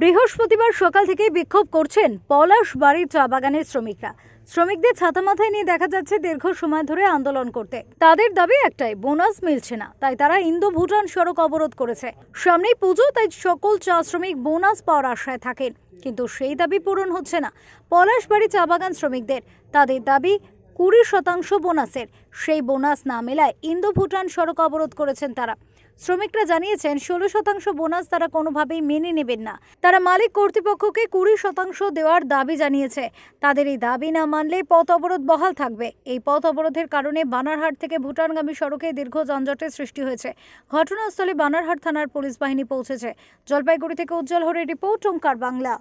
বৃহস্পতিবার সকাল থেকে বিক্ষোভ করছেন পলাশ বাড়ির চা বাগানের শ্রমিকরা শ্রমিকদের ছাতা মাথায় নিয়ে দেখা যাচ্ছে দীর্ঘ সময় ধরে আন্দোলন করতে তাদের দাবি একটাই বোনাস মিলছে না তাই তারা ইন্দো ভুটান সড়ক অবরোধ করেছে সামনেই পুজো তাই সকল চা শ্রমিক বোনাস পাওয়ার আশায় থাকেন কিন্তু সেই দাবি পূরণ হচ্ছে না পলাশবাড়ি চা বাগান শ্রমিকদের তাদের দাবি কুড়ি শতাংশ বোনাসের সেই বোনাস না মেলায় ইন্দো ভুটান সড়ক অবরোধ করেছেন তারা শ্রমিকরা জানিয়েছেন ষোলো শতাংশ বোনাস তারা কোনোভাবেই মেনে নেবেন না তারা মালিক কর্তৃপক্ষকে কুড়ি শতাংশ দেওয়ার দাবি জানিয়েছে তাদের এই দাবি না মানলে পথ অবরোধ বহাল থাকবে এই পথ অবরোধের কারণে বানারহাট থেকে ভুটানগামী সড়কে দীর্ঘ যানজটের সৃষ্টি হয়েছে ঘটনাস্থলে বানারহাট থানার পুলিশ বাহিনী পৌঁছেছে জলপাইগুড়ি থেকে উজ্জ্বল হরের রিপোর্ট ওঙ্কার বাংলা